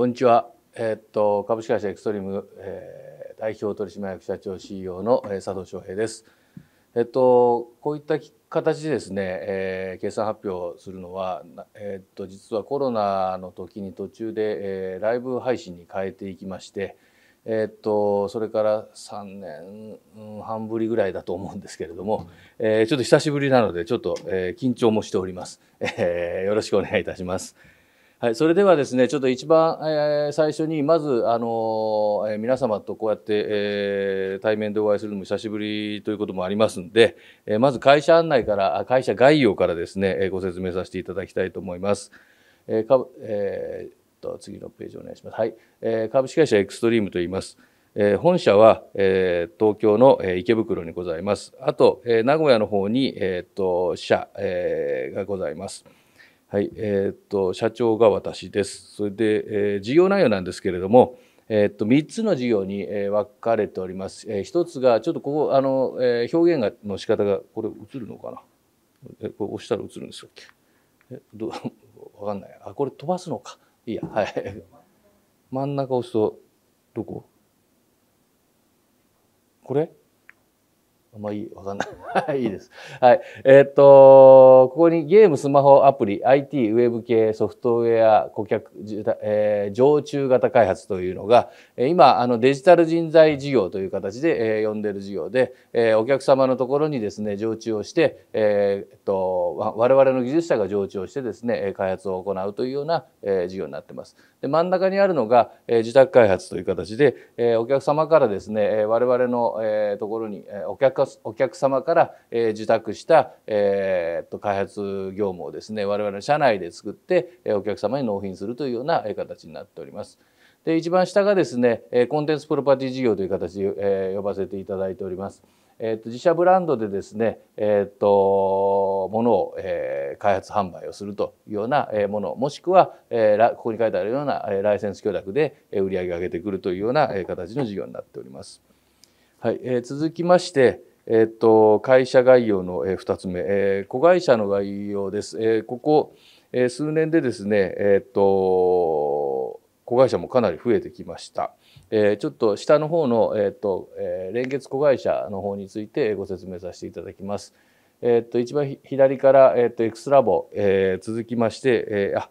こんにちは。えー、っと株式会社エクストリーム、えー、代表取締役社長 CEO の、えー、佐藤翔平です。えっとこういった形でですね、えー、決算発表するのは、えー、っと実はコロナの時に途中で、えー、ライブ配信に変えていきまして。えー、っとそれから3年、半ぶりぐらいだと思うんですけれども、えー、ちょっと久しぶりなのでちょっと、えー、緊張もしております、えー、よろしくお願いいたします。はい、それではですねちょっと一番、えー、最初にまず、あのえー、皆様とこうやって、えー、対面でお会いするのも久しぶりということもありますんで、えまず会社案内から会社概要からですね、えご説明させていただきたいと思います。えかえと次のページお願いします。はい、え株式会社エクストリームと言います。え本社は、え東京の、え池袋にございます。あと、え名古屋の方に、えー、と社、えがございます。はいえー、っと社長が私です。それで、えー、事業内容なんですけれども、えー、っと3つの事業に、えー、分かれております。えー、1つがちょっとここあの、えー、表現がの仕方がこれ映るのかなえこれ押したら映るんですよ。ええどう分 かんないあこれ飛ばすのかいいやはい真ん中押すとどここれあんまりわかんない。いいです。はい。えー、っと、ここにゲーム、スマホ、アプリ、IT、ウェブ系、ソフトウェア、顧客、えー、常駐型開発というのが、今、あのデジタル人材事業という形で、えー、呼んでる事業で、えー、お客様のところにですね、常駐をして、えー、っと、我々の技術者が常駐をしてですね、開発を行うというような、えー、事業になってます。で、真ん中にあるのが、えー、自宅開発という形で、えー、お客様からですね、我々の、えー、ところに、えー、お客お客様から、えー、受託した、えー、っと開発業務をですね我々の社内で作って、えお客様に納品するというような形になっております。で一番下がですねコンテンツプロパティ事業という形で、え呼ばせていただいております。えーと、自社ブランドでですね、えーと、ものを、えー、開発販売をするというような、えものもしくは、えー、ここに書いてあるような、えライセンス許諾で、え売り上げを上げてくるというような、え形の事業になっております。はいえー、続きまして、えっと、会社概要の2つ目、えー、子会社の概要です。えー、ここ、えー、数年でですね、えっと、子会社もかなり増えてきました。えー、ちょっと下の方の、えっと、えー、連結子会社の方についてご説明させていただきます。えっと、一番左から、えっと、スラボ、えー、続きまして、えー、あ、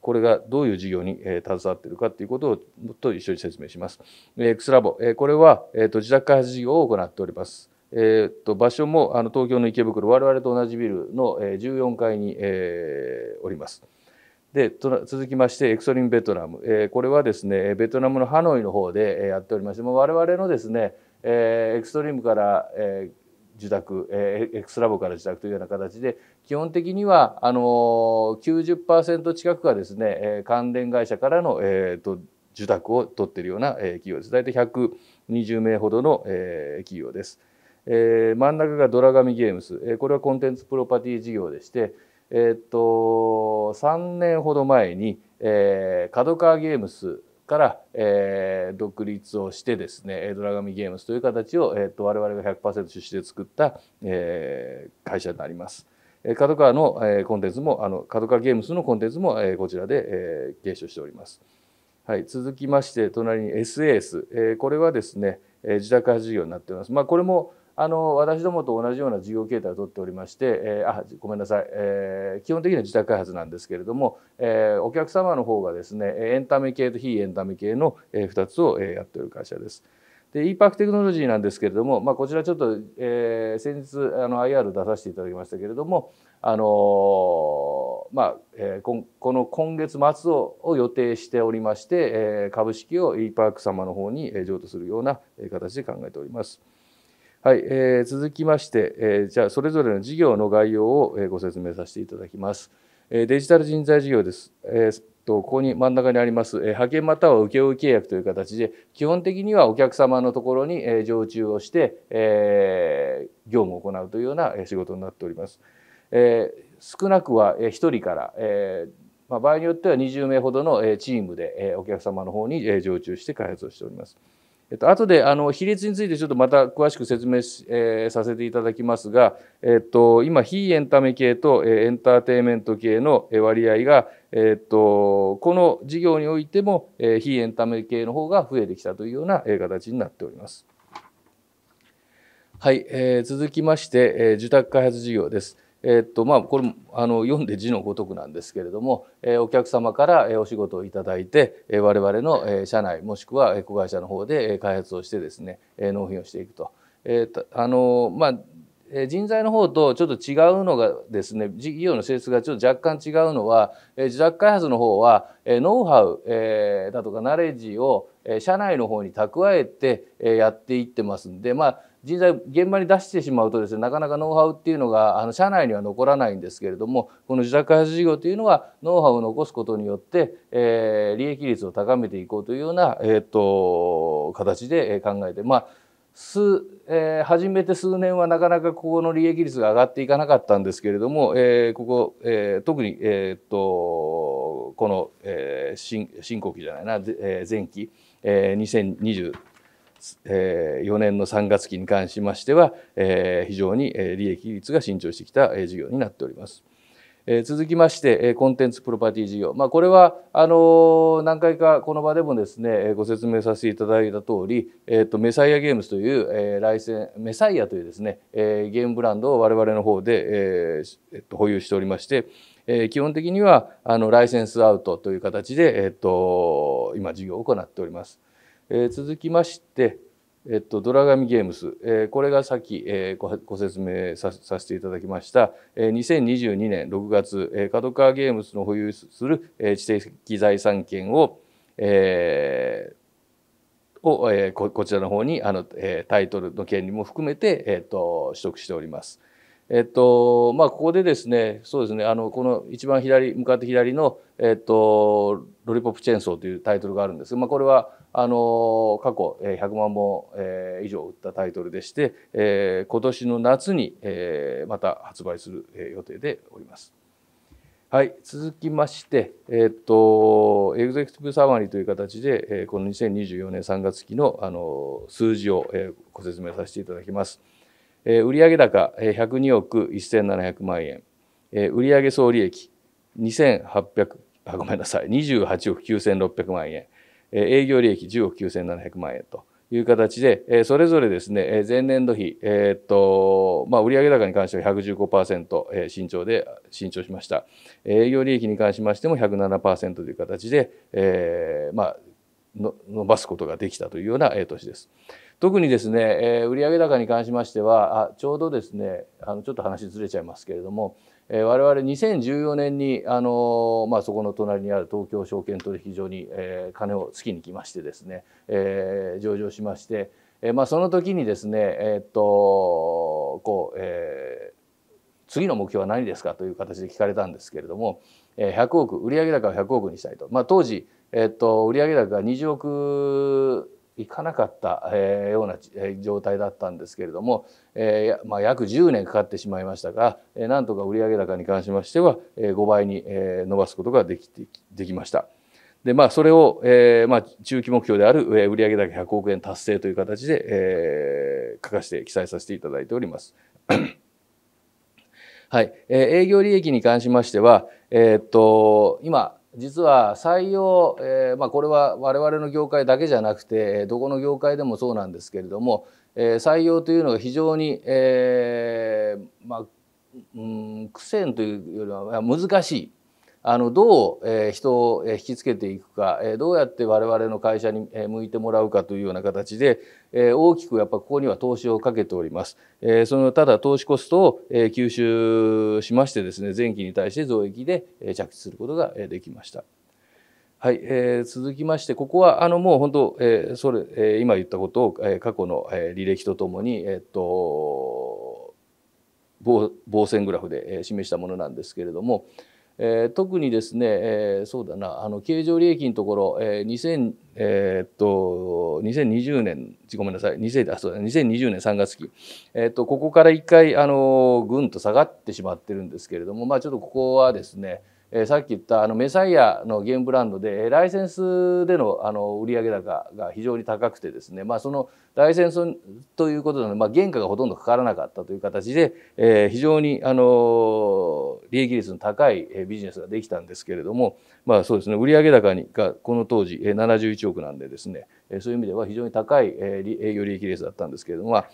これがどういう事業に、え携わっているかということをもっと一緒に説明します。X ラボ、えこれは、えと自宅開発事業を行っております。えー、っと場所もあの東京の池袋我々と同じビルの14階に、えー、おります。で続きましてエクソリンベトナム、えー、これはですねベトナムのハノイの方でやっておりましてもう我々のですね、えー、エクストリームから、えー、受託、えエクスラボから受託というような形で基本的にはあのー、90%近くがですね、え関連会社からの、えーと、受託を取っているような、え企業です大体120名ほどの、えー、企業です。えー、真ん中がドラガミゲームス、えー、これはコンテンツプロパティ事業でして、えー、っと3年ほど前に、えー、角川ゲームスから、えー、独立をしてですねドラガミゲームスという形を、えー、っと我々が100%出資で作った、えー、会社になります。角川の、えのコンテンツもあの角川ゲームスのコンテンツも、えこちらで、え継承しております。はい、続きまして隣に SAS、えこれはですね、え自宅発事業になっております。まあ、これもあの私どもと同じような事業形態をとっておりまして、えー、あごめんなさい、えー、基本的には自宅開発なんですけれども、えー、お客様の方がですねエンタメ系と非エンタメ系の2つをやっている会社です。で e p a クテクノロジーなんですけれども、まあ、こちらちょっと、えー、先日あの IR 出させていただきましたけれども、あのー、まあえー、ここの今月末をを予定しておりまして、えー、株式を e p a ク様の方に譲渡するような形で考えております。はい、えー、続きまして、えー、じゃあそれぞれの事業の概要を、えご説明させていただきます。えー、デジタル人材事業です。えーとここに真ん中にあります、え派遣または請負契約という形で基本的にはお客様のところに、え常駐をして、え業務を行うというような仕事になっております。え少なくは1人から、えま場合によっては20名ほどのチームでお客様の方に常駐して開発をしております。えっと後であの比率についてちょっとまた詳しく説明し、えー、させていただきますが、えっと、今非エンタメ系と、えー、エンターテインメント系の割合が、えっと、この事業においても、えー、非エンタメ系の方が増えてきたというような、え形になっております。はい、えー、続きまして、えー、受託開発事業です。えっとまあ、これあの読んで字のごとくなんですけれども、えー、お客様から、えー、お仕事をいただいて、えー、我々の、えー、社内もしくは、えー、子会社の方で、えー、開発をしてですね、えー、納品をしていくと。えー、あのまあ人材の方とちょっと違うのがですね事業の性質がちょっと若干違うのは自宅開発の方はノウハウだとかナレッジを社内の方に蓄えてやっていってますんでまあ人材現場に出してしまうとですねなかなかノウハウっていうのがあの社内には残らないんですけれどもこの自宅開発事業というのはノウハウを残すことによって、えー、利益率を高めていこうというような、えー、っと形で考えてまあ数、えー、始めて数年はなかなかここの利益率が上がっていかなかったんですけれども、えー、ここ、えー、特に、えー、っとこの、えー、新新興期じゃないな、えー、前期、えー、2020え4年の3月期に関しましては、え非常に利益率が伸長してきた事業になっております。続きましてコンテンツプロパティ事業、まあ、これはあの何回かこの場でもですねご説明させていただいた通り、えっとメサイアゲームズという、えライセンメサイアというですね、えゲームブランドを我々の方で、えと、保有しておりまして、え基本的にはあのライセンスアウトという形で、えっと今事業を行っております。えー、続きまして、えっと、ドラガミゲームス、えー、これがさっき、えー、ごご説明ささせていただきました、えー、2022年6月、えー、角川ゲームスの保有する、えー、知的財産権を、えー、を、えー、ここちらの方にあの、えー、タイトルの権利も含めて、えーと取得しております。えっとまあ、ここでですねそうですねあのこの一番左向かって左の、えっと「ロリポップ・チェーンソー」というタイトルがあるんですが、まあ、これはあの過去100万本、え以上売ったタイトルでして、えー、今年の夏に、えー、また発売する予定でおります。はい、続きまして、えっとエグゼクティブサマリーという形で、えー、この2024年3月期のあの数字を、えー、ご説明させていただきます。売上高102億1700万円売上総利益2800あごめんなさい28億9600万円営業利益10億9700万円という形でそれぞれですね前年度比、えー、っとまあ、売上高に関しては115%伸長で伸長しました営業利益に関しましても107%という形で、えー、まあ、伸ばすことができたというような年です。特にですね、えー、売上高に関しましてはあちょうどですねあのちょっと話ずれちゃいますけれども、えー、我々2014年にあの、まあ、そこの隣にある東京証券取引所に、えー、金をつきに来ましてですね、えー、上場しまして、えーまあ、その時にですねえー、っとこう、えー、次の目標は何ですかという形で聞かれたんですけれども、えー、100億売上高を100億にしたいと、まあ、当時、えー、っと売上高が20億いかなかったような状態だったんですけれども、えー、まあ、約10年かかってしまいましたが、えー、なんとか売上高に関しましては、えー、5倍に、えー、伸ばすことができてできました。でまあ、それを、えーまあ、中期目標である売上高100億円達成という形で、えー、書かせて記載させていただいております。はい、えー、営業利益に関しましては、えー、っと今実は採用、えー、まあ、これは我々の業界だけじゃなくてどこの業界でもそうなんですけれども、えー、採用というのが非常に、えー、まあ、うん、苦戦というよりは難しいあのどう、え人を引きつけていくか、えどうやって我々の会社に向いてもらうかというような形で、え大きくやっぱここには投資をかけております。えそのただ投資コストを、え吸収しましてですね前期に対して増益で、え着地することができました。はい、えー、続きましてここはあのもう本当、えー、それ、えー、今言ったことを、えー、過去の、えー、履歴とともにえー、っと棒線グラフで、えー、示したものなんですけれども。えー、特にですね、えー、そうだなあの経常利益のところ、えー、2000えー、っと2020年ごめんなさい20あそうだ2020年3月期、えー、っとここから一回あのぐんと下がってしまってるんですけれどもまあちょっとここはですねえー、さっき言ったあのメサイアのゲームブランドでライセンスでのあの売上高が非常に高くてですね、まあ、そのライセンスということなので、まあ、原価がほとんどかからなかったという形で、えー、非常にあの利益率の高いビジネスができたんですけれども、まあ、そうですね売上高にがこの当時71億なんでですねそういう意味では非常に高い営業利益率だったんですけれども、まあ、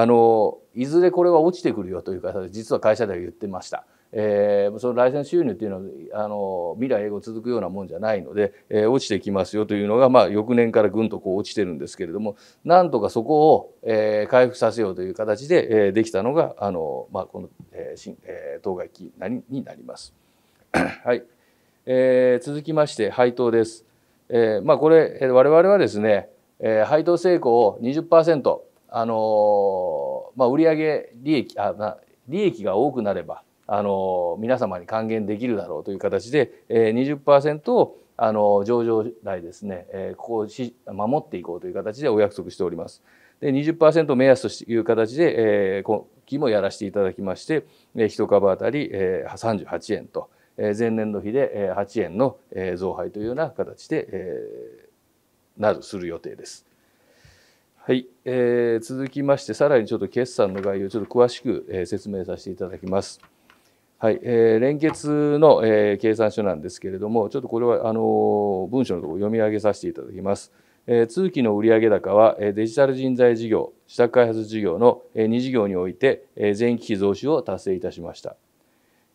あのいずれこれは落ちてくるよという形で実は会社では言ってました。えー、そのライセンス収入っていうのはあの未来永劫続くようなもんじゃないので、えー、落ちてきますよというのが、まあ、翌年からぐんとこう落ちてるんですけれどもなんとかそこを、えー、回復させようという形で、えー、できたのがあの、まあ、この、えー新えー、当該期になります。はいえー、続きまして配当です。えーまあ、これ、えー、我々はですね、えー、配当成功を20%、あのーまあ、売上利益あ、まあ、利益が多くなればあの皆様に還元できるだろうという形で、えー、20%をあの上場来ですね、えー、ここをし守っていこうという形でお約束しております。で20%目安という形で、えー、今期もやらせていただきまして、えー、1株当たり、えー、38円と、えー、前年度比で、えー、8円の、えー、増配というような形で、えー、なるする予定です。はい、えー、続きましてさらにちょっと決算の概要をちょっと詳しく、えー、説明させていただきます。はい、えー、連結の、えー、計算書なんですけれども、ちょっとこれはあの文書のところ読み上げさせていただきます。えー、通期の売上高は、えー、デジタル人材事業、施策開発事業の、えー、2事業において、えー、前期比増収を達成いたしました。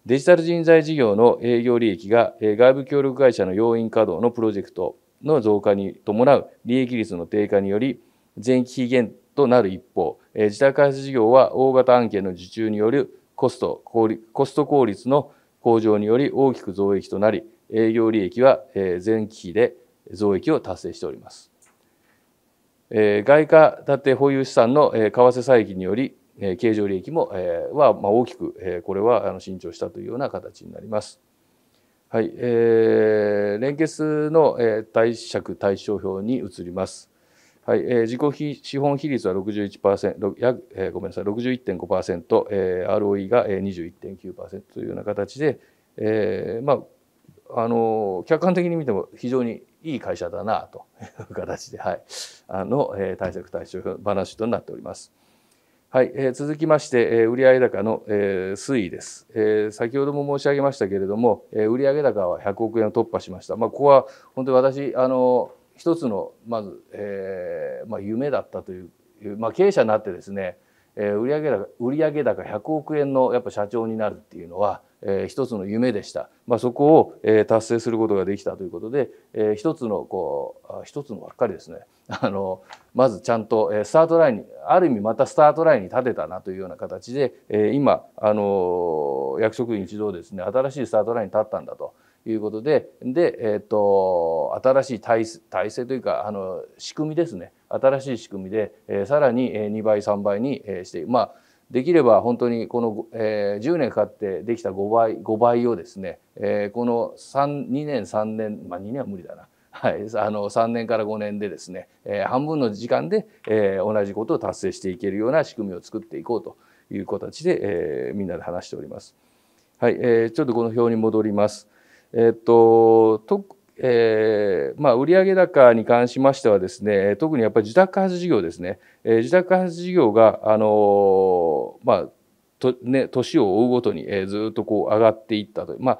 デジタル人材事業の営業利益が、えー、外部協力会社の要因稼働のプロジェクトの増加に伴う利益率の低下により、前期減となる一方、自宅開発事業は大型案件の受注によるコストコスト効率の向上により大きく増益となり営業利益は前期比で増益を達成しております。外貨建て保有資産の為替差益により経常利益もは大きくこれは伸長したというような形になります。はい、えー、連結の貸借対照表に移ります。はいえー、自己資本比率は61%約、えー、ごめんなさい61.5%、えー、ROE が21.9%というような形で、えー、まああの客観的に見ても非常にいい会社だなと いう形で、はい、あの、えー、対策対象話となっております。はい、えー、続きまして、えー、売上高の、えー、推移です、えー。先ほども申し上げましたけれども、えー、売上高は100億円を突破しました。まあ、ここは本当に私あの一つのまず、えーまあ、夢だったという、まあ、経営者になってですね、えー、売上高売上高100億円のやっぱ社長になるっていうのは、えー、一つの夢でした、まあ、そこを、えー、達成することができたということで、えー、一つのこう一つのばっかりですね あのまずちゃんと、えー、スタートラインにある意味またスタートラインに立てたなというような形で、えー、今あの役職員一同ですね新しいスタートラインに立ったんだということで、で、えっ、ー、と、新しい体体制というか、あの、仕組みですね。新しい仕組みで、えー、さらに2倍、3倍にして、まあ、できれば本当にこの、えー、10年かかってできた5倍、5倍をですね、えー、この3、2年、3年、まあ2年は無理だな。はい、あの3年から5年でですね、えー、半分の時間で、えー、同じことを達成していけるような仕組みを作っていこうという形で、えー、みんなで話しております。はい、えー、ちょっとこの表に戻ります。えっと、とえーまあ、売上高に関しましてはですね特にやっぱり自宅開発事業ですね、えー、自宅開発事業が、あのまあとね、年を追うごとに、えー、ずっとこう上がっていったと、まあ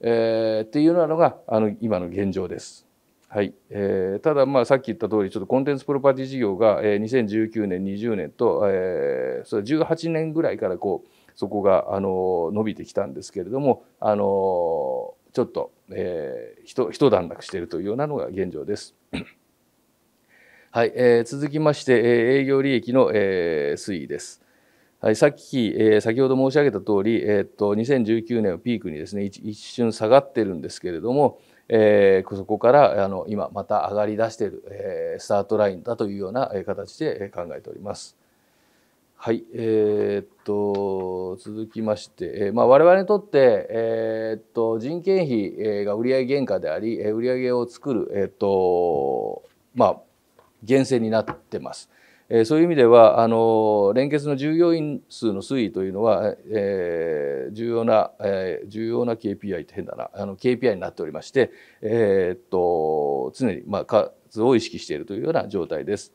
えー、っていうのがあの今の現状です。はいえー、ただまあさっき言った通りちょっとコンテンツプロパティ事業が、えー、2019年20年と、えー、それ18年ぐらいからこうそこがあの伸びてきたんですけれどもあのちょっと、えー、一段落しているというようなのが現状です。はい、えー、続きまして、えー、営業利益の、えー、推移です。はい、さっき、えー、先ほど申し上げた通り、えー、っと2019年をピークにですね一瞬下がってるんですけれども、えー、そこからあの今また上がり出している、えー、スタートラインだというような形で考えております。はい、えー、っと続きまして、えーまあ、我々にとって、えー、っと人件費、が売上原価であり、えー、売上を作る、えー、っとまあ、源泉になってます。えー、そういう意味ではあの連結の従業員数の推移というのは、えー、重要な、えー、重要な KPI って変だなあの KPI になっておりまして、えー、っと常に、まあ、数を意識しているというような状態です。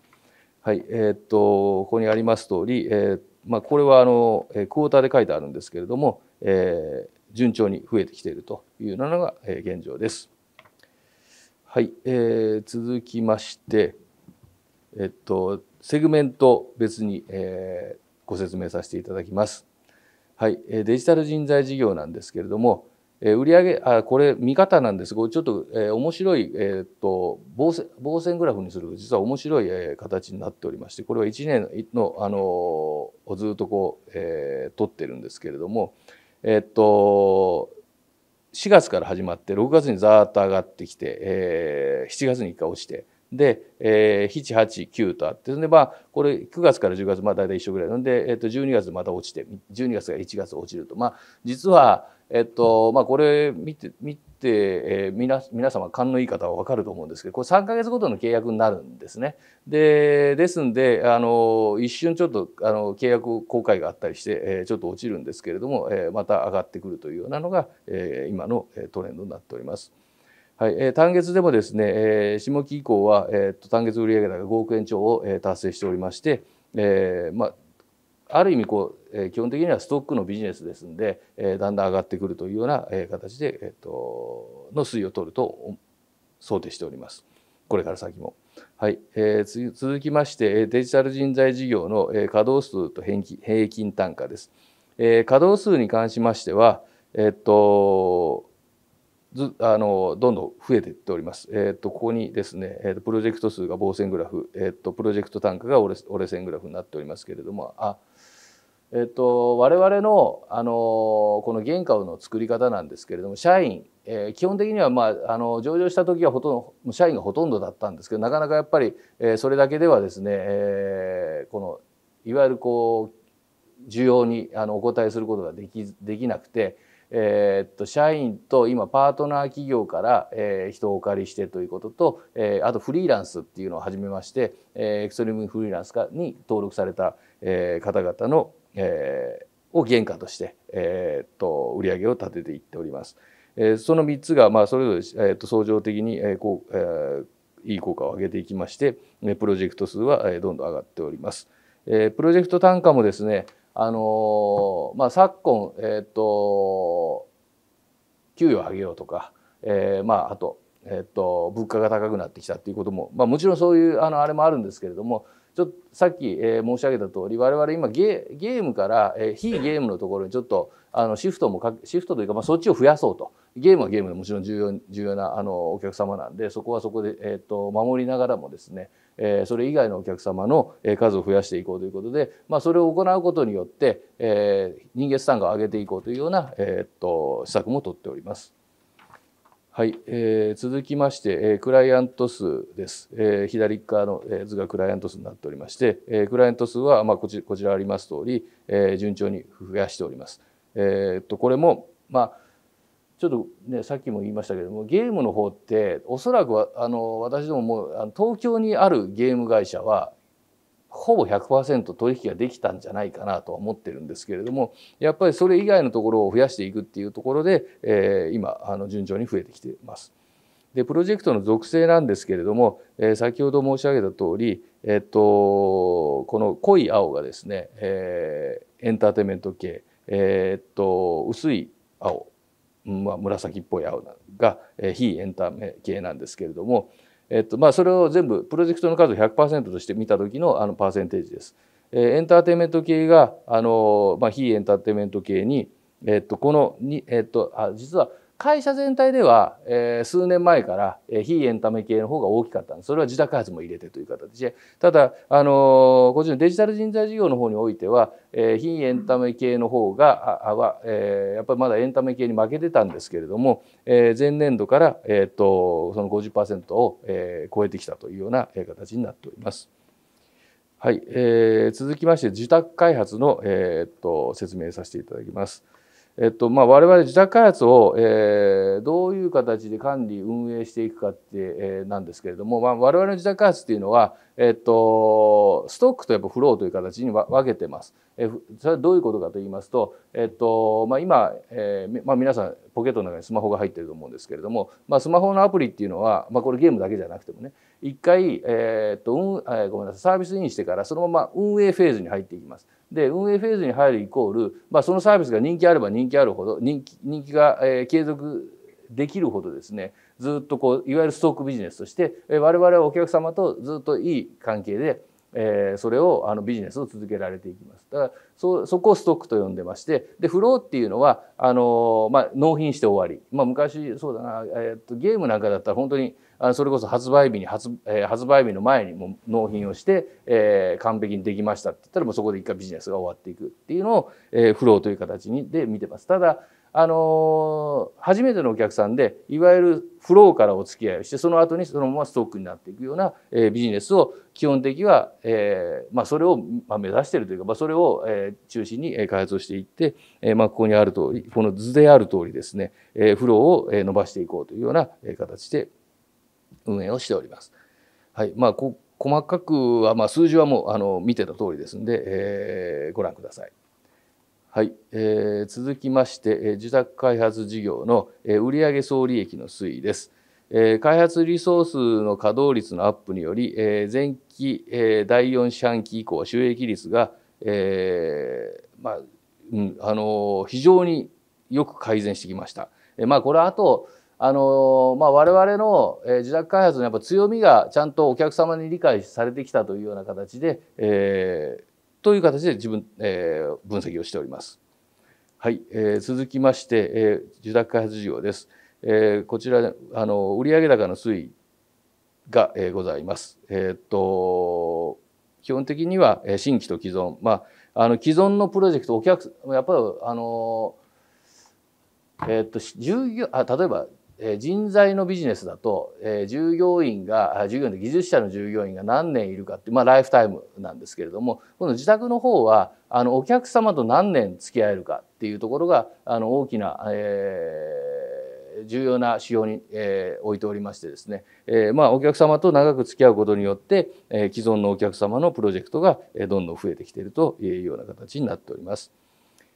はいえー、っとここにあります通り、えーまあ、これはあのえクォーターで書いてあるんですけれども、えー、順調に増えてきているというのがえ現状です。はい、えー、続きまして、えっと、セグメント別に、えー、ご説明させていただきます。はい、デジタル人材事業なんですけれども、え売上あこれ見方なんですがちょっと、え面白い、えー、っと防線棒線グラフにする実は面白い、え形になっておりましてこれは1年の、あのー、ずっとこう、えー、取ってるんですけれども、えー、っと4月から始まって6月にザーッと上がってきて、えー、7月に1回落ちて。で、えー、789とあってでまあこれ9月から10月まあ大体一緒ぐらいなんで、えー、と12月また落ちて12月から1月落ちるとまあ実はえっとまあ、これ見て見て、えー、皆皆様勘のいい方はわかると思うんですけどこれ3か月ごとの契約になるんですね。でですんであの一瞬ちょっとあの契約公開があったりして、えー、ちょっと落ちるんですけれども、えー、また上がってくるというようなのが、えー、今のトレンドになっております。はいえ単月でもですね、えー、下期以降は、えー、単月売上高が5億円超を、え達成しておりまして、えーまあある意味こう、えー、基本的にはストックのビジネスですんで、えー、だんだん上がってくるというような、えー、形で、えーと、の推移を取ると想定しております。これから先も。はい、えー、続きましてデジタル人材事業の、えー、稼働数と平均単価です。えー、稼働数に関しましては、えっとずあのどんどん増えていっております。えっとここにですね、えっとプロジェクト数が棒線グラフ、えっとプロジェクト単価が折れ線グラフになっておりますけれども、あえっと、我々のあのこの原価の作り方なんですけれども社員、えー、基本的には、まあ、あの上場した時はほとんど社員がほとんどだったんですけどなかなかやっぱり、えー、それだけではですね、えー、このいわゆるこう需要にあのお応えすることができできなくて、えー、っと社員と今パートナー企業から、えー、人をお借りしてということと、えー、あとフリーランスっていうのを始めまして、えー、エクストリームフリーランスに登録された、えー、方々のえー、を原価として、えー、と売上を立てていっております。えー、その3つが、まあ、それぞれ、えー、と相乗的に、えーこうえー、いい効果を上げていきまして、プロジェクト数は、えー、どんどん上がっております。えー、プロジェクト単価もですね、あのー、まあ、昨今、えー、と給与を上げようとか、えーまあ、あとえっと、物価が高くなってきたっていうことも、まあ、もちろんそういうあのあれもあるんですけれどもちょっとさっき、えー、申し上げた通り我々今ゲゲームから、えー、非ゲームのところにちょっとあのシフトもかシフトというか、まあ、そっちを増やそうとゲームはゲームでもちろん重要重要なあのお客様なんでそこはそこで、えーと、守りながらもですね、えそれ以外のお客様の数を増やしていこうということで、まあ、それを行うことによって、えー、人間資産が上げていこうというような、えーと、と施策も取っております。はい、えー、続きまして、えー、クライアント数です。えー、左側のえ図がクライアント数になっておりまして、えー、クライアント数は、まあ、こちこちらあります通り、えー、順調に増やしております。えー、っとこれも、まあ、ちょっとねさっきも言いましたけどもゲームの方っておそらくはあの私どももあの、東京にあるゲーム会社はほぼ100%取引ができたんじゃないかなとは思ってるんですけれどもやっぱりそれ以外のところを増やしていくっていうところで、えー、今あの順調に増えてきています。でプロジェクトの属性なんですけれども、えー、先ほど申し上げた通り、えっと、この濃い青がですね、えー、エンターテインメント系、えー、っと薄い青、まあ、紫っぽい青が、えー、非エンタメ系なんですけれども、えっとまあ、それを全部プロジェクトの数を100%として見た時のあのパーセンテージです。えエンターテインメント系があの、まあ、非エンターテインメント系に、えっと、このに、えっと、あ実は会社全体では、えー、数年前から、えー、非エンタメ系の方が大きかったんですそれは自宅発も入れてという形でただ、あのー、こちらデジタル人材事業の方においては、えー、非エンタメ系の方があは、えー、やっぱりまだエンタメ系に負けてたんですけれども、えー、前年度から、えーと、とその50%を、えー、超えてきたというような形になっております。はい、えー、続きまして自宅開発の、えー、っと説明させていただきます。えっとまあ、我々自宅開発を、えー、どういう形で管理運営していくかって、えー、なんですけれども、まあ、我々の自宅開発っていうのは、えっと、ストックとやっぱフローという形に分けてます。えー、それはどういうことかと言いますと、えっとまあ、今、えーまあ、皆さんポケットの中にスマホが入ってると思うんですけれども、まあ、スマホのアプリっていうのは、まあ、これゲームだけじゃなくてもね一回、えー、っとんえー、ごめんなさいサービスインしてからそのまま運営フェーズに入っていきます。で運営フェーズに入るイコール、まあ、そのサービスが人気あれば人気あるほど人気人気が、えー、継続できるほどですねずっとこういわゆるストックビジネスとして、えー、我々はお客様とずっといい関係でえー、それをあのビジネスを続けられていきます。だからそそこをストックと呼んでましてでフローっていうのはあのー、まあ、納品して終わり、まあ、昔そうだな、えー、っとゲームなんかだったら本当にそれこそ発売日に発,、え発売日の前にも納品をして、え完璧にできましたって言ったらもうそこで一回ビジネスが終わっていくっていうのを、えフローという形にで見てます。ただあの初めてのお客さんでいわゆるフローからお付き合いをしてその後にそのままストックになっていくような、えビジネスを基本的には、えまあ、それを、ま目指してるというか、まあ、それを、え中心に開発をしていって、えまあ、ここにある通りこの図である通りですね、えフローを伸ばしていこうというような形で運営をしております。はいまあ、こ細かくは、まあ、数字はもうあの見てた通りですので、えー、ご覧ください。はい、えー、続きまして、えー、自宅開発事業の、えー、売上総利益の推移です、えー。開発リソースの稼働率のアップにより、えー、前期、えー、第4四半期以降収益率が、えーまあうんあのー、非常によく改善してきました。えーまあ、これはあとあのまあ、我々の、え自宅開発のやっぱ強みがちゃんとお客様に理解されてきたというような形で、えー、という形で自分、えー、分析をしております。はい、えー、続きまして、えー、自宅開発事業です。えー、こちらあの売上高の推移が、えー、ございます。えー、っと基本的には、えー、新規と既存、まああの既存のプロジェクトお客やっぱりあのえー、っと従業あ例えばえ人材のビジネスだと、え従業員が従業員の技術者の従業員が何年いるかって、まあ、ライフタイムなんですけれどもこの自宅の方はあのお客様と何年付き合えるかっていうところがあの大きな、えー、重要な指標に、えー、置いておりましてですね、えー、まあ、お客様と長く付き合うことによって、え既存のお客様のプロジェクトがどんどん増えてきているというような形になっております。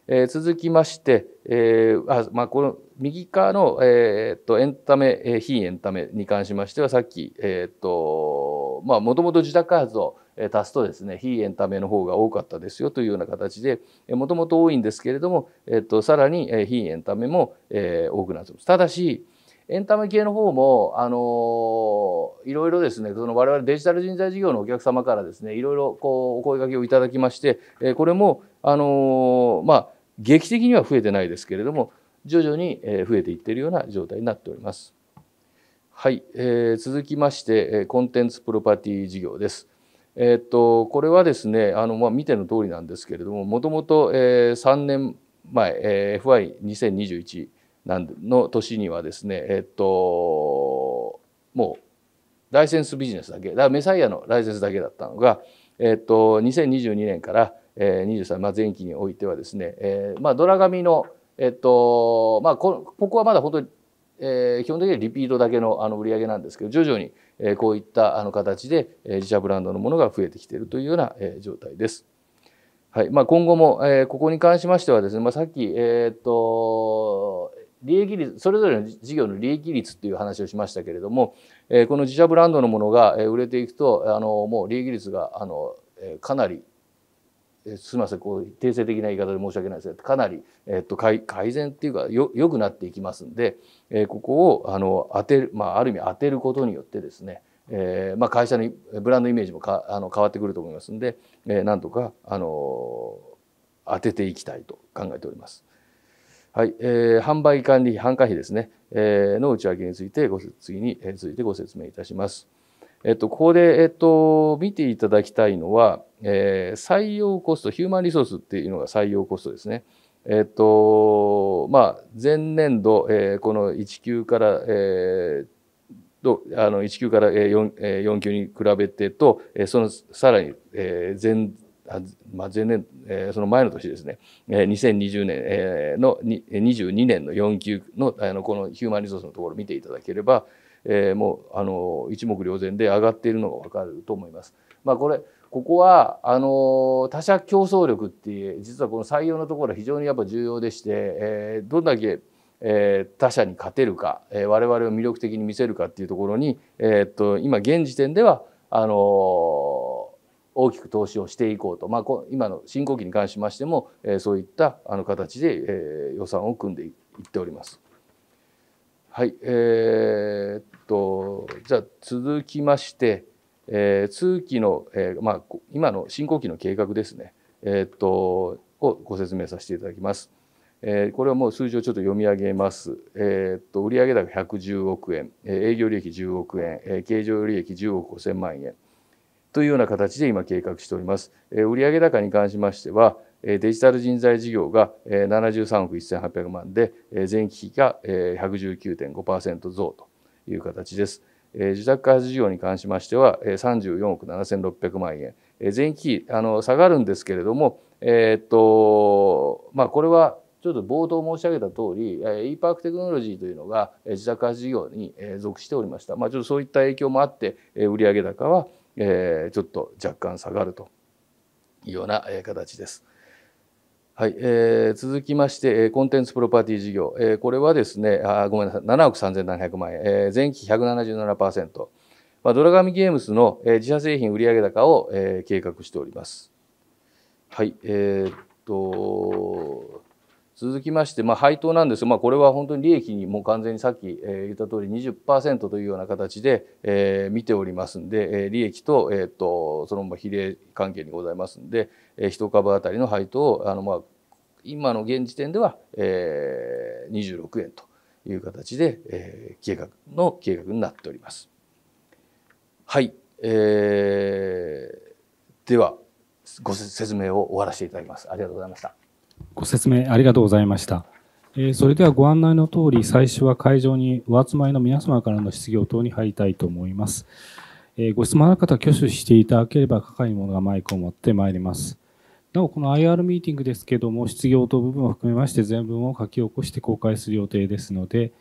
えー、続きまして、えーあまあ、この右側の、えー、っとエンタメ、えー、非エンタメに関しましてはさっき、えー、っとまあ、もともと自宅開発を足すとですね非エンタメの方が多かったですよというような形でもともと多いんですけれども、えー、っとさらに非エンタメも、えー、多くなってます。ただしエンタメ系の方も、あのいろいろですねその我々デジタル人材事業のお客様からですねいろいろこうお声がけをいただきまして、えー、これも、あのまあ劇的には増えてないですけれども徐々に増えていっているような状態になっております。はい、えー、続きましてコンテンツプロパティ事業です。えっとこれはですねあの、まあ、見ての通りなんですけれどももともと3年前、えー、FY2021 の年にはですねえっともうライセンスビジネスだけだからメサイアのライセンスだけだったのが、えっと2022年からえ23、まあ、前期においてはですね、えーまあ、ドラ紙の、えっとまあこ、こここはまだ本当に、えー、基本的にはリピートだけのあの売り上げなんですけど徐々に、えー、こういったあの形で、えー、自社ブランドのものが増えてきているというような、えー、状態です。はいまあ、今後も、えー、ここに関しましてはですね、まあ、さっき、えー、っと利益率それぞれの事業の利益率という話をしましたけれども、えー、この自社ブランドのものが売れていくとあのもう利益率があのかなりえすみませんこう定性的な言い方で申し訳ないですがかなり、えっと、改善っていうかよよくなっていきますんで、えここをあの当てる、まあ、ある意味当てることによってですね、えー、まあ、会社のブランドイメージもかあの変わってくると思いますんで、えー、なんとか、あの当てていきたいと考えております。はい、えー、販売管理費、販管費ですね、えー、の内訳についてご次に、えー、続いてご説明いたします。えっと、ここで、えっと、見ていただきたいのは、えー、採用コスト、ヒューマンリソースっていうのが採用コストですね。えっと、まあ、前年度、えー、この1級から、えー、あの1級から 4, 4級に比べてと、そのさらに前まあ、前年、えー、その前の年ですね、え2020年、えの22年の4級のあのこのヒューマンリソースのところを見ていただければ、えー、もうあの一目瞭然で上がっているのが分かると思います。まあ、これここはあの他者競争力って実はこの採用のところは非常にやっぱ重要でして、えー、どんだけえー、他者に勝てるか、えー、我々を魅力的に見せるかっていうところに、えー、っと今現時点ではあの大きく投資をしていこうと、まあ、今の進行期に関しましても、えそういったあの形で、え予算を組んでいっております。はい、えー、とじゃあ続きまして、えー、通期の、えーまあ、今の進行期の計画ですね、えー、っとをご説明させていただきます。えー、これはもう数字をちょっと読み上げます。えー、っと売上高110億円、えー、営業利益10億円、えー、経常利益10億5000万円というような形で今計画しております。えー、売上高に関しましては、デジタル人材事業が73億1800万で前期比が119.5%増という形です。え自宅開発事業に関しましては、え34億7600万円、え前期あの下がるんですけれども、えー、っとまあ、これはちょっと冒頭申し上げた通り、e パークテクノロジーというのが自宅開発事業に属しておりました。まあ、ちょっとそういった影響もあって、売上高はちょっと若干下がるというような形です。はい、えー、続きまして、コンテンツプロパティ事業、えー、これはですね、あごめんなさい、7億3700万円、えー、前期177%、まあ、ドラガミゲームスの、えー、自社製品売上高を、えー、計画しております。はい、えー、っと、続きまして、まあ、配当なんですが、まあ、これは本当に利益にもう完全にさっき、え言った通り20%というような形で、え見ておりますんで、え利益と,、えー、とそのまま比例関係にございますんで、え一株当たりの配当をあの、まあ、今の現時点では、えー、26円という形で、えー、計画の計画になっております。はい、えー、ではご説明を終わらせていただきます。ありがとうございました。ご説明ありがとうございました。えー、それではご案内の通り、最初は会場にお集まりの皆様からの質疑応答に入りたいと思います。えー、ご質問ある方は挙手していただければ、係の者がマイクを持ってまいります。なお、この IR ミーティングですけども、失業等部分を含めまして全文を書き起こして公開する予定ですので、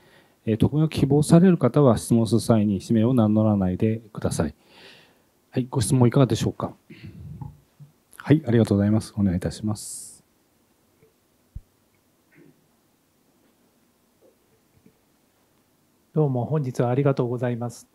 えー、匿名を希望される方は質問する際に氏名を名乗らないでください。はい、ご質問いかがでしょうか。はい、ありがとうございます。お願いいたします。どうも本日はありがとうございます。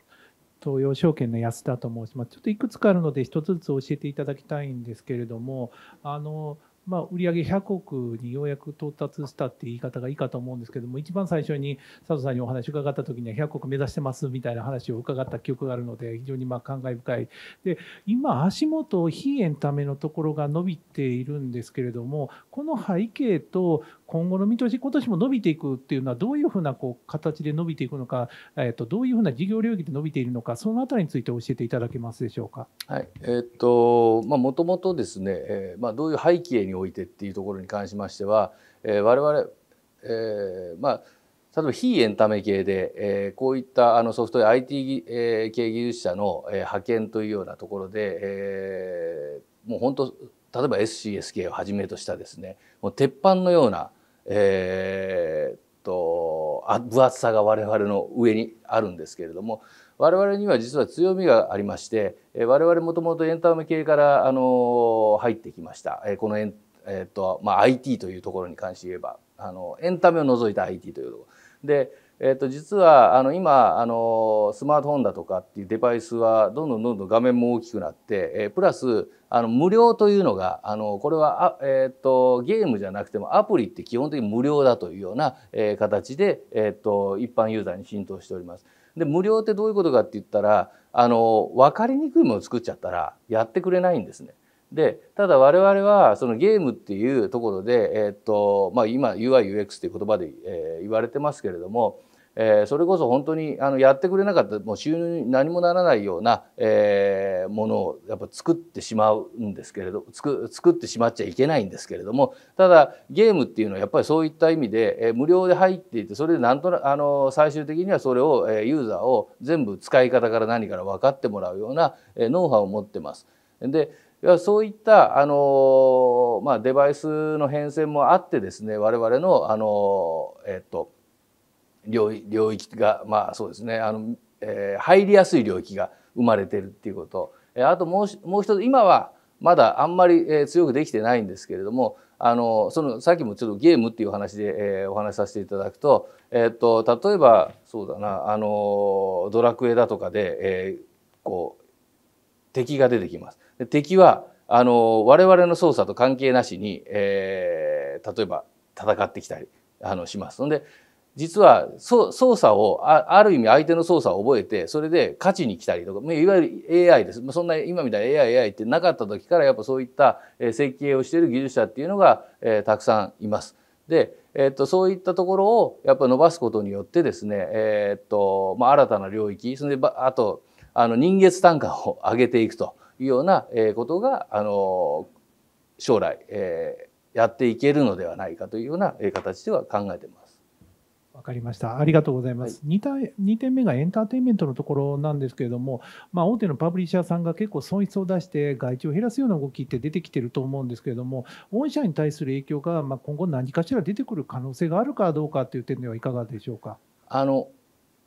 東洋証券の安田と申します。ちょっといくつかあるので一つずつ教えていただきたいんですけれども、あのまあ、売上100億にようやく到達したっていう言い方がいいかと思うんですけども一番最初に佐藤さんにお話伺った時には100億目指してますみたいな話を伺った記憶があるので非常にまあ感慨深いで今足元非エンタメのところが伸びているんですけれどもこの背景と今後の見通し今年も伸びていくっていうのはどういうふうなこう形で伸びていくのか、えー、とどういうふうな事業領域で伸びているのかそのあたりについて教えていただけますでしょうか。はいえー、っとまあ、もともとですね、えーまあ、どういう背景においてっていうところに関しましては、えー、我々、えー、まあ例えば非エンタメ系で、えー、こういったあのソフトウェア IT 系技術者の、え派遣というようなところで、えー、もう本当例えば SCSK をはじめとしたですねもう鉄板のような、えー、と分厚さが我々の上にあるんですけれども我々には実は強みがありまして我々もともとエンタメ系からあの入ってきました。このエンえっ、ー、とまあ、IT というところに関して言えばあのエンタメを除いた IT というところで、えっ、ー、と、実はあの今あのスマートフォンだとかっていうデバイスはどんどんどんどん画面も大きくなって、えー、プラスあの無料というのがあのこれはあ、えーと、ゲームじゃなくてもアプリって基本的に無料だというような、えー、形で、えーと、と一般ユーザーに浸透しております。で無料ってどういうことかって言ったらあの分かりにくいものを作っちゃったらやってくれないんですね。でただ我々はそのゲームっていうところで、えーとまあ、今 UIUX っていう言葉で、えー、言われてますけれども、えー、それこそ本当にあのやってくれなかったもう収入に何もならないような、えー、ものをやっぱ作ってしまうんですけれど作作ってしまっちゃいけないんですけれどもただゲームっていうのはやっぱりそういった意味で、えー、無料で入っていてそれでなんとなあの最終的にはそれを、えー、ユーザーを全部使い方から何から分かってもらうような、えー、ノウハウを持ってます。でそういったあの、まあ、デバイスの変遷もあってですね我々のあの、えっと、領域が、まあそうですねあの、えー、入りやすい領域が生まれてるっていうこと、あともうもう一つ今はまだあんまり、え強くできてないんですけれどもあのそのさっきもちょっとゲームっていう話で、えー、お話しさせていただくと,、えーと、と例えばそうだなあのドラクエだとかで、えー、こう敵が出てきます。敵はあの我々の操作と関係なしに、えー、例えば戦ってきたりあのしますので実は操作をある意味相手の操作を覚えてそれで勝ちに来たりとかいわゆる AI ですそんな今みたいな AIAI ってなかった時からやっぱそういった設計をしている技術者っていうのが、えー、たくさんいます。で、えっとそういったところをやっぱ伸ばすことによってですね、えっとまあ、新たな領域それであとあの人月単価を上げていくと。いうようなことがあの将来、えー、やっていけるのではないかというような形では考えてます。わかりました。ありがとうございます。はい、2, 2点目がエンターテインメントのところなんですけれども、まあ、大手のパブリッシャーさんが結構損失を出して外注を減らすような動きって出てきてると思うんですけれども、御社に対する影響がまあ今後何かしら出てくる可能性があるかどうかという点ではいかがでしょうか。あの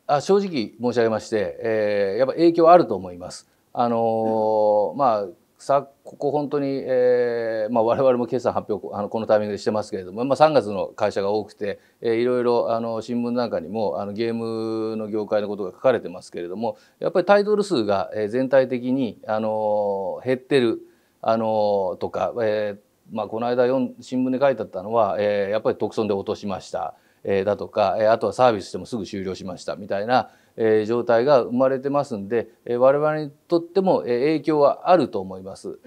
あ正直申し上げまして、えー、やっぱ影響あると思います。あのー、まあさここ本当に、えーまあ、我々も決算発表あのこのタイミングでしてますけれども、まあ、3月の会社が多くて、えー、いろいろあの新聞なんかにもあのゲームの業界のことが書かれてますけれどもやっぱりタイトル数が、えー、全体的に、あのー、減ってる、あのー、とか、えーまあ、この間新聞で書いてあったのは、えー、やっぱり特損で落としました。えー、だとか、えー、あとはサービスしてもすぐ終了しましたみたいな、え状態が生まれてますんで、え我々にとっても、え影響はあると思います。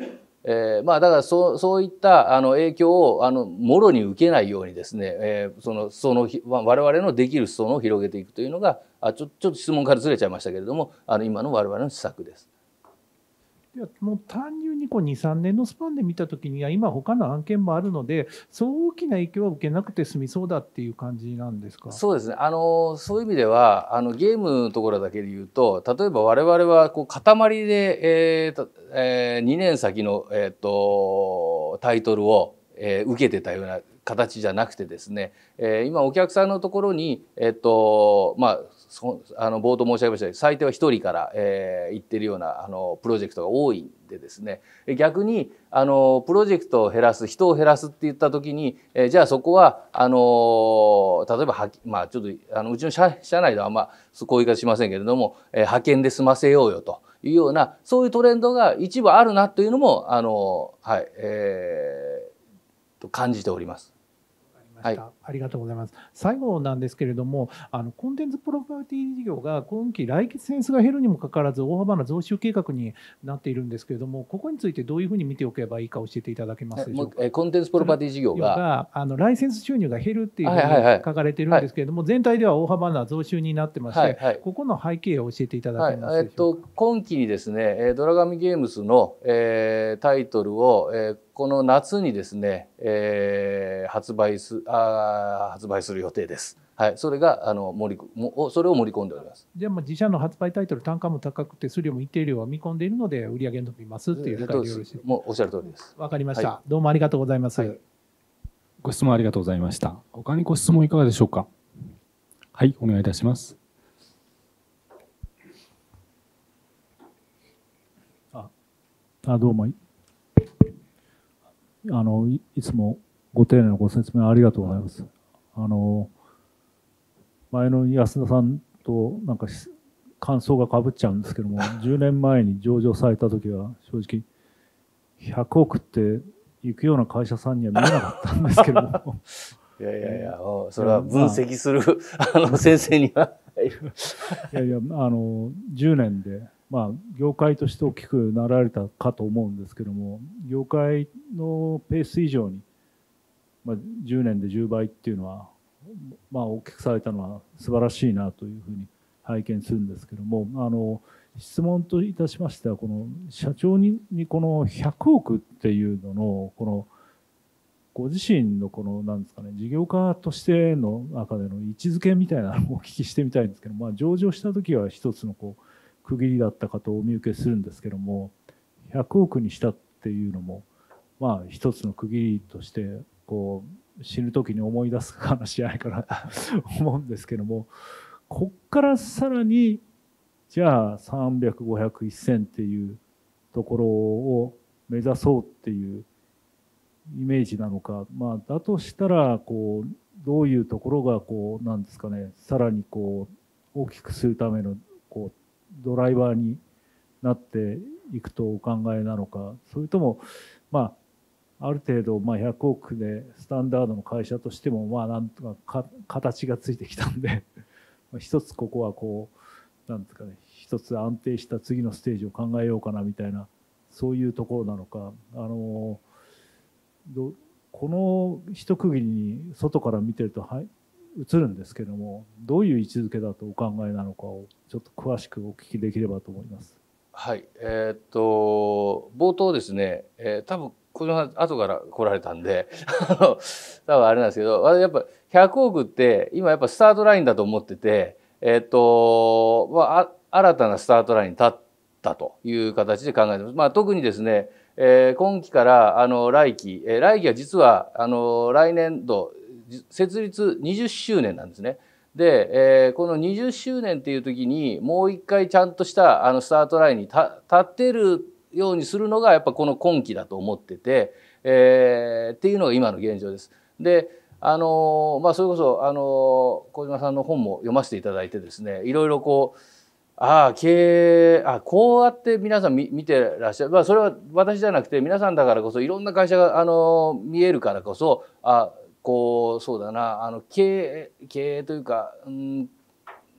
えー、まあだからそうそういったあの影響をあのもろに受けないようにですね、えー、そのその我々のできる裾野を広げていくというのがあちょちょっと質問からずれちゃいましたけれどもあの今の我々の施策です。いやもう単純にこう2、3年のスパンで見たときには、今、他の案件もあるので、そう大きな影響は受けなくて済みそうだっていう感じなんですかそうですね、あのそういう意味では、あのゲームのところだけで言うと、例えば我々はこう塊で、えーえー、2年先の、えーと、タイトルを、えー、受けてたような形じゃなくてですね、えー、今お客さんのところに、えっとまあ、そあの冒頭申し上げましたように最低は1人から、えー、行ってるようなあのプロジェクトが多いんでですね逆にあのプロジェクトを減らす人を減らすって言った時に、えー、じゃあそこはあの例えばは、まあ、ちょっとあのうちの社社内ではあんまこういう言い方しませんけれども、えー、派遣で済ませようよと。いうようなそういうトレンドが一部あるなというのもあの、はいえー、と感じております。はいありがとうございます。最後なんですけれども、あのコンテンツプロパティ事業が今期来月センスが減るにもかかわらず大幅な増収計画になっているんですけれども、ここについてどういうふうに見ておけばいいか教えていただけますでしょうか。コンテンツプロパティ事業があのライセンス収入が減るっていうふうに書かれてるんですけれども、はいはいはい、全体では大幅な増収になってまして、はいはい、ここの背景を教えていただけます、はい、えっと今期にですね、ドラガミゲームスの、えー、タイトルを、えー、この夏にですね、えー、発売すああ発売する予定です。はい、それがあの盛りもそれを盛り込んでおります。じゃあまあ自社の発売タイトル単価も高くて数量も一定量は見込んでいるので売上げ伸びますという理解でよろしいもうおっしゃる通りです。わかりました、はい、どうもありがとうございます、はい、ご質問ありがとうございました。他にご質問いかがでしょうか。はい、お願いいたします。あ、あどうも。あのいいつもご丁寧なご説明ありがとうございます。あの、前の安田さんとなんか感想がかぶっちゃうんですけども、10年前に上場された時は正直、100億って行くような会社さんには見えなかったんですけども。いやいやいや、それは分析する、あの先生には。いやいや、あの、10年で、まあ、業界として大きくなられたかと思うんですけども、業界のペース以上に、まあ、10年で10倍っていうのは、まあ、大きくされたのは素晴らしいなというふうに拝見するんですけどもあの質問といたしましてはこの社長にこの100億っていうののこのご自身のこのなんですかね事業家としての中での位置づけみたいなのをお聞きしてみたいんですけど、まあ、上場した時は一つのこう区切りだったかとお見受けするんですけども100億にしたっていうのもまあ一つの区切りとしてこう死ぬ時に思い出す話じゃないかな 思うんですけどもこっからさらにじゃあ3005001000っていうところを目指そうっていうイメージなのか、まあ、だとしたらこうどういうところがこうなんですかねさらにこう大きくするためのこうドライバーになっていくとお考えなのかそれともまあある程度まあ100億でスタンダードの会社としてもまあなんとか形がついてきたんで 一つここはこうなんですかね一つ安定した次のステージを考えようかなみたいなそういうところなのかあのどこの一区切りに外から見てるとはい映るんですけどもどういう位置づけだとお考えなのかをちょっと詳しくお聞きできればと思います。はい、えー、っと冒頭ですね、えー、多分この後から来られたんで 多分あれなんですけどやっぱ100億って今やっぱスタートラインだと思ってて、えー、っとまあ、新たなスタートラインに立ったという形で考えてます。まあ、特にですね、えー、今期からあの来期、えー、来期は実はあの来年度設立20周年なんですね。で、えー、この20周年っていう時にもう一回ちゃんとしたあのスタートラインに立ってるようにするのがやっぱこの今期だと思ってて、えー、っていうのが今の現状です。であのまあ、それこそ、あの小島さんの本も読ませていただいてですねいろいろこうああ経営あこうやって皆さん見見てらっしゃる、まあ、それは私じゃなくて皆さんだからこそいろんな会社が、あの見えるからこそあこうそうだなあの経営経営というか、うん、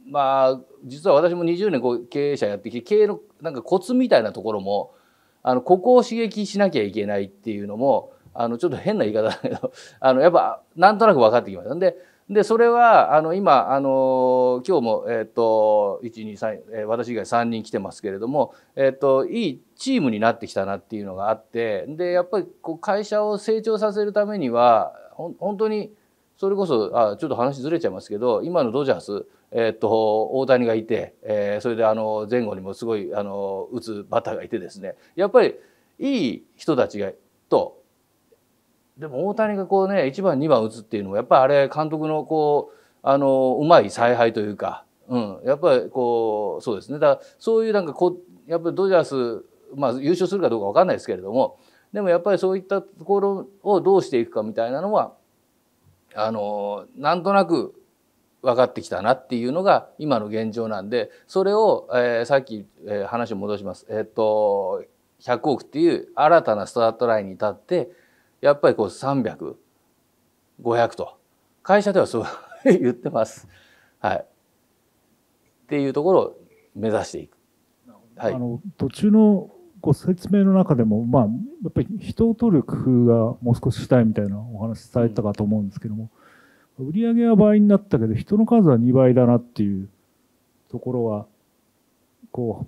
まあ実は私も20年こう経営者やってきて経営のなんかコツみたいなところもあのここを刺激しなきゃいけないっていうのもあのちょっと変な言い方だけど あのやっぱなんとなく分かってきました。ででそれはあの今あの今日も、えーと、123、え私以外3人来てますけれども、えーといいチームになってきたなっていうのがあってでやっぱりこう会社を成長させるためには本当にそれこそあちょっと話ずれちゃいますけど今のドジャース、えー、っと大谷がいて、えー、それであの前後にもすごいあの打つバッターがいてですねやっぱりいい人たちがとでも大谷がこうね1番2番打つっていうのもやっぱりあれ監督のこうあのうまい采配というか、うん、やっぱりこうそうですねだからそういうなんかこうやっぱりドジャース、まあ、優勝するかどうか分かんないですけれどもでもやっぱりそういったところをどうしていくかみたいなのはあのなんとなく分かってきたなっていうのが今の現状なんでそれを、えー、さっき、えー、話を戻します、えー、っと100億っていう新たなスタートラインに立ってやっぱりこう300500と会社ではそう 言ってます。はい、っていうところを目指していく。はい、あの途中のご説明の中でも、まあ、やっぱり人を取る工夫がもう少ししたいみたいなお話されたかと思うんですけども、売り上げは倍になったけど、人の数は2倍だなっていうところは、こ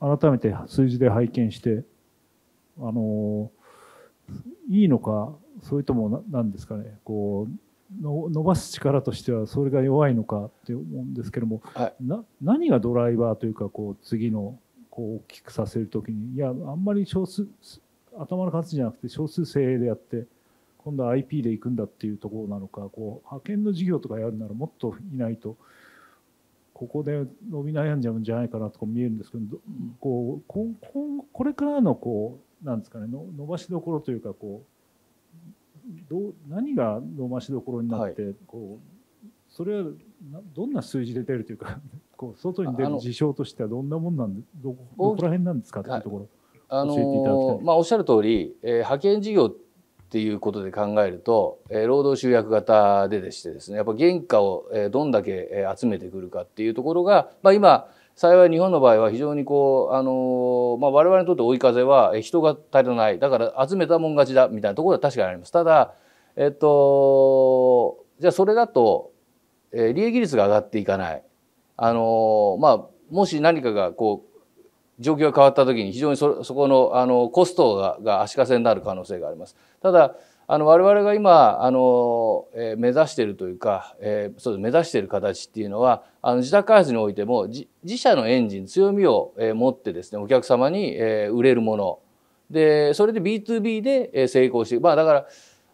う、改めて数字で拝見して、あの、いいのか、それとも何ですかね、こう、の伸ばす力としてはそれが弱いのかって思うんですけども、はい、な何がドライバーというかこう次のこう大きくさせるときにいやあんまり少数頭の数じゃなくて少数精鋭でやって今度は IP で行くんだっていうところなのかこう派遣の事業とかやるならもっといないとここで伸び悩んじゃうんじゃないかなと見えるんですけどこうこここれからのこうなんですかねの伸ばしどころというかこうどう何が伸ばしどころになって、こうそれはどんな数字で出るというかこう外に出る事象としてはどんなもんなんでどこら辺なんですかっていうところあのまあ、おっしゃる通り、えー、派遣事業っていうことで考えると、えー、労働集約型ででしてですねやっぱ原価を、えー、どんだけ、えー、集めてくるかっていうところが、まあ、今幸い日本の場合は非常にこう、あのまあ、我々にとって追い風は人が足りないだから集めたもん勝ちだみたいなところは確かにあります。ただ、えっと、じゃあそれだと、え利益率が上がっていかないあのまあもし何かがこう状況が変わった時に非常にそこのあのコストがが足かせになる可能性があります。ただあの我々が今あの、えー、目指しているというか、えー、そう目指している形っていうのはあの自宅開発においても自社のエンジン強みを、えー、持ってですねお客様に、えー、売れるものでそれで B2B で、えー、成功してまあ、だから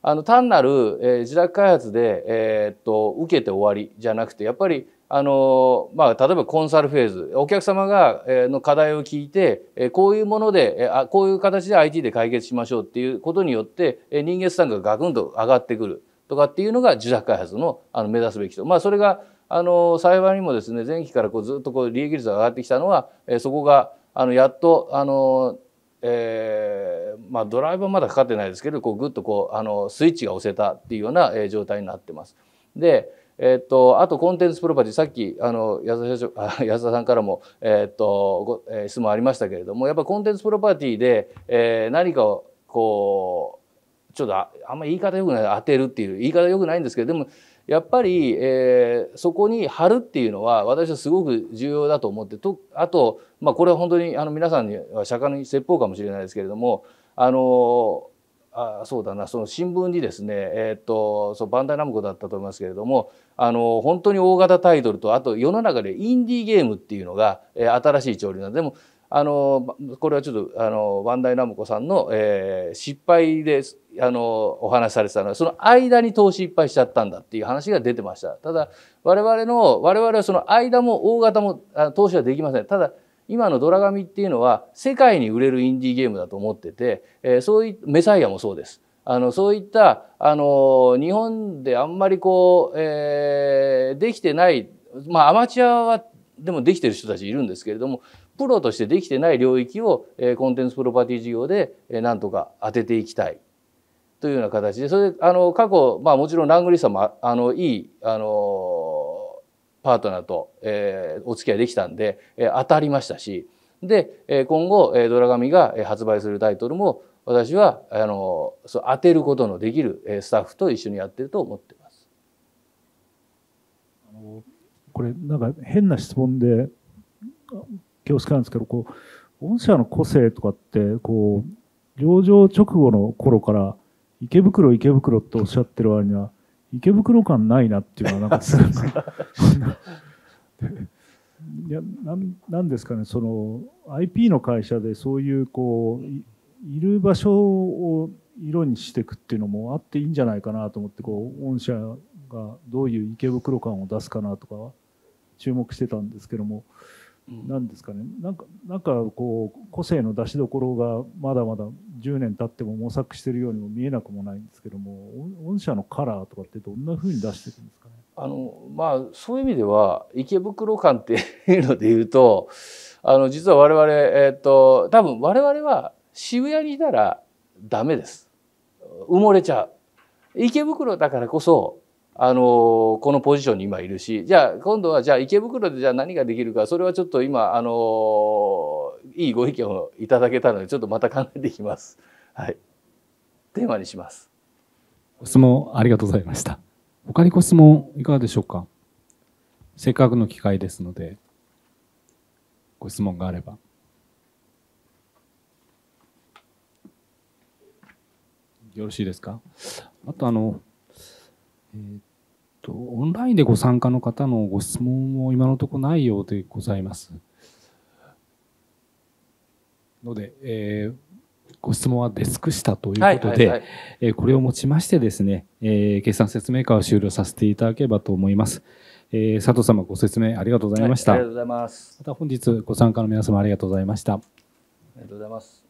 あの単なる、えー、自宅開発で、えー、っと受けて終わりじゃなくてやっぱりあのまあ、例えばコンサルフェーズお客様が、えの課題を聞いて、えこういうもので、えあこういう形で IT で解決しましょうっていうことによって、え人間資産がガクンと上がってくるとかっていうのが自社開発のあの目指すべきと、まあ、それがあの幸いにもですね前期からこうずっとこう利益率が上がってきたのは、えそこがあのやっとあの、えー、まあ、ドライバーまだかかってないですけどこうぐっとこうあのスイッチが押せたっていうような、え状態になってます。でえっと、あとコンテンツプロパティさっきあの安田社長 安田さんからも、えっとごえ質問ありましたけれどもやっぱコンテンツプロパティで、えー、何かをこうちょっとああんまり言い方よくない当てるっていう言い方よくないんですけどでもやっぱり、えー、そこに貼るっていうのは私はすごく重要だと思ってとあと、まあ、これは本当にあの皆さんには釈迦の説法かもしれないですけれどもあのあそうだなその新聞にですね、えー、っとそうバンダイナムコだったと思いますけれどもあの本当に大型タイトルとあと世の中でインディーゲームっていうのが、えー、新しい潮流なんでもあのこれはちょっとあのバンダイナムコさんの、えー、失敗であのお話しされてたのはその間に投資いっぱいしちゃったんだっていう話が出てましたただ我々の我々はその間も大型も投資はできませんただ今のドラ紙っていうのは世界に売れるインディーゲームだと思ってて、えそういメサイアもそうです。あのそういったあの日本であんまりこう、えー、できてないまあアマチュアはでもできてる人たちいるんですけれどもプロとしてできてない領域を、えコンテンツプロパティ事業で、えなんとか当てていきたいというような形でそれであの過去、まあ、もちろんラングリッサもあのいいあのパートナーと、えー、お付き合いできたんで、えー、当たりましたし、で、えー、今後、えー、ドラガミが発売するタイトルも、私は、あの、そう当てることのできる、えー、スタッフと一緒にやってると思ってます。あのこれ、なんか変な質問で、恐縮なんですけど、こう、御社の個性とかって、こう、上場直後の頃から、池袋池袋とおっしゃってる割には、池袋感ないなっていうのはなんかいや なんなんですかねその IP の会社でそういうこういる場所を色にしていくっていうのもあっていいんじゃないかなと思ってこう御社がどういう池袋感を出すかなとか注目してたんですけども、うなんですかねなんかなんかこう個性の出しどころがまだまだ10年経っても模索してるようにも見えなくもないんですけども御社のカラーとかってどんなふうに出してるんですかねあのまあそういう意味では池袋感っていうので言うとあの実は我々えっ、と多分我々は渋谷にいたらダメです埋もれちゃう池袋だからこそあのこのポジションに今いるしじゃあ今度はじゃあ池袋でじゃあ何ができるかそれはちょっと今あのいいご意見をいただけたのでちょっとまた考えていきます。はい、テーマにします。ご質問ありがとうございました。他にご質問いかがでしょうかせっかくの機会ですのでご質問があれば。よろしいですかあとあのえー、と、オンラインでご参加の方のご質問も今のところないようでございます。ので、えー、ご質問はデスク下ということで、えこれをもちましてですね、えー、決算説明会を終了させていただければと思います。えー、佐藤様ご説明ありがとうございました、はい、ありがとうございます。また本日ご参加の皆様ありがとうございました。ありがとうございます。